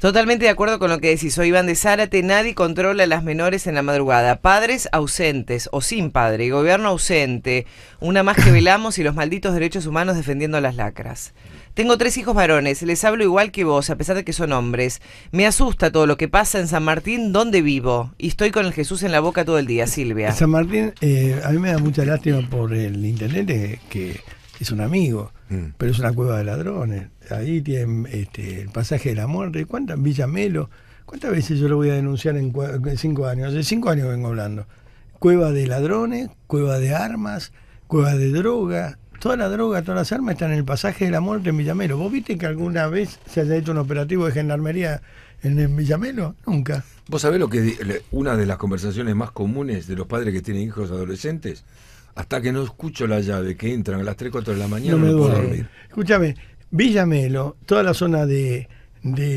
Totalmente de acuerdo con lo que decís. Soy Iván de Zárate. Nadie controla a las menores en la madrugada. Padres ausentes o sin padre. Gobierno ausente. Una más que velamos y los malditos derechos humanos defendiendo las lacras. Tengo tres hijos varones, les hablo igual que vos, a pesar de que son hombres. Me asusta todo lo que pasa en San Martín, donde vivo. Y estoy con el Jesús en la boca todo el día, Silvia. San Martín, eh, a mí me da mucha lástima por el intendente que es un amigo, mm. pero es una cueva de ladrones. Ahí tienen este, el pasaje de la muerte. ¿Cuántas Villamelo? ¿Cuántas veces yo lo voy a denunciar en, cinco años? Hace cinco años vengo hablando. Cueva de ladrones, cueva de armas, cueva de droga. Toda la droga, todas las armas están en el pasaje de la muerte en Villamelo. ¿Vos viste que alguna vez se haya hecho un operativo de gendarmería en Villamelo? Nunca. ¿Vos sabés lo que una de las conversaciones más comunes de los padres que tienen hijos adolescentes? hasta que no escucho la llave que entran a las 3, 4 de la mañana, no, me puedo dormir. Escúchame, Villamelo, toda la zona de,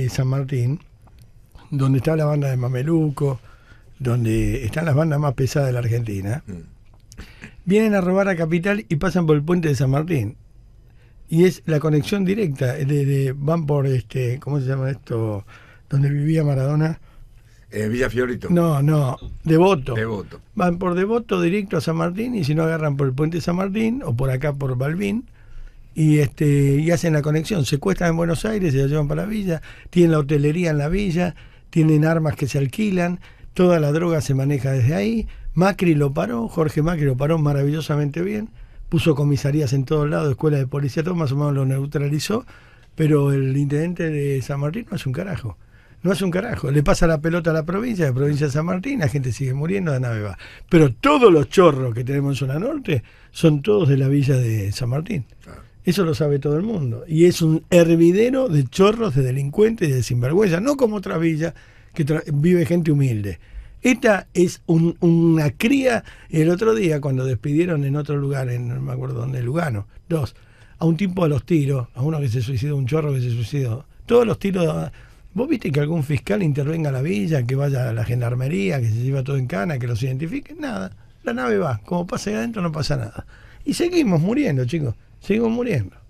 San Martín, donde está la banda de Mameluco, donde están las bandas más pesadas de la Argentina, mm. vienen a robar a Capital y pasan por el puente de San Martín. Y es la conexión directa, van por, este ¿cómo se llama esto? Donde vivía Maradona eh, villa Fiorito. No, no, Devoto. Devoto. Van por Devoto directo a San Martín y si no agarran por el puente San Martín o por acá por Balbín y este y hacen la conexión. Secuestran en Buenos Aires, y la llevan para la villa, tienen la hotelería en la villa, tienen armas que se alquilan, toda la droga se maneja desde ahí. Macri lo paró, Jorge Macri lo paró maravillosamente bien, puso comisarías en todos lados, Escuela de policía, todo más o menos lo neutralizó, pero el intendente de San Martín no es un carajo no hace un carajo. Le pasa la pelota a la provincia, a la provincia de San Martín, la gente sigue muriendo, de nave va. Pero todos los chorros que tenemos en zona norte son todos de la villa de San Martín. Eso lo sabe todo el mundo. Y es un hervidero de chorros, de delincuentes y de sinvergüenza. No como otra villa que vive gente humilde. Esta es una cría. El otro día, cuando despidieron en otro lugar, en, no me acuerdo dónde, Lugano, dos, a un tipo a los tiros, a uno que se suicidó, un chorro que se suicidó. Todos los tiros ¿Vos viste que algún fiscal intervenga a la villa, que vaya a la gendarmería, que se lleva todo en cana, que los identifique? Nada. La nave va. Como pase adentro, no pasa nada. Y seguimos muriendo, chicos. Seguimos muriendo.